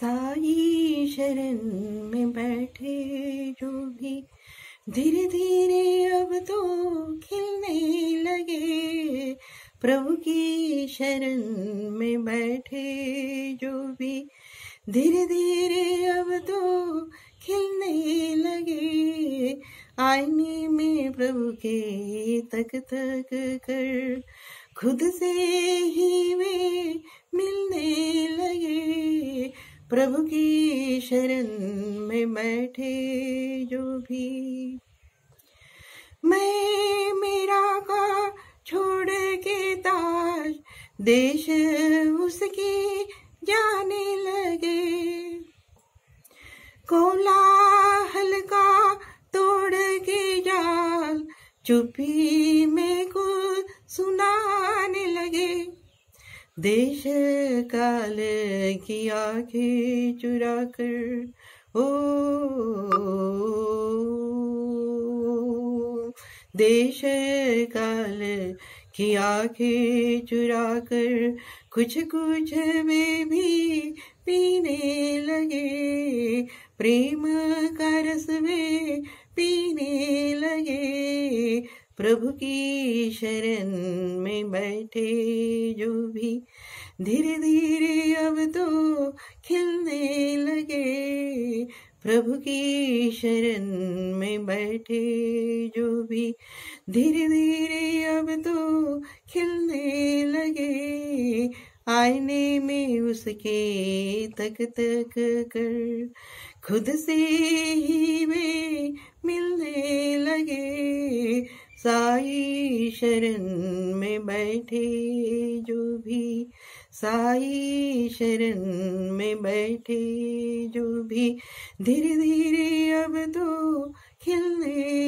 साई शरण में बैठे जो भी धीरे धीरे अब तो खिलने लगे प्रभु की शरण में बैठे जो भी धीरे धीरे अब तो खिलने लगे आईने में प्रभु के तक तक कर खुद से ही वे मिल प्रभु की शरण में बैठे जो भी मैं मेरा का छोड़ के ताज देश उसके जाने लगे कोलाहल का तोड़ के जाल चुपी में को सुनाने लगे देश काल की आंखें चुरा कर ओ देश काल की आंखें चुरा कर कुछ कुछ में भी पीने लगे प्रेम का रस में पीने लगे प्रभु की शरण में बैठे जो भी धीरे धीरे अब तो खिलने लगे प्रभु की शरण में बैठे जो भी धीरे धीरे अब तो खिलने लगे आईने में उसके तक तक कर खुद से ही वे मिलने लगे साई शरण में बैठे जो भी साई शरण में बैठे जो भी धीरे धीरे अब तो खिलने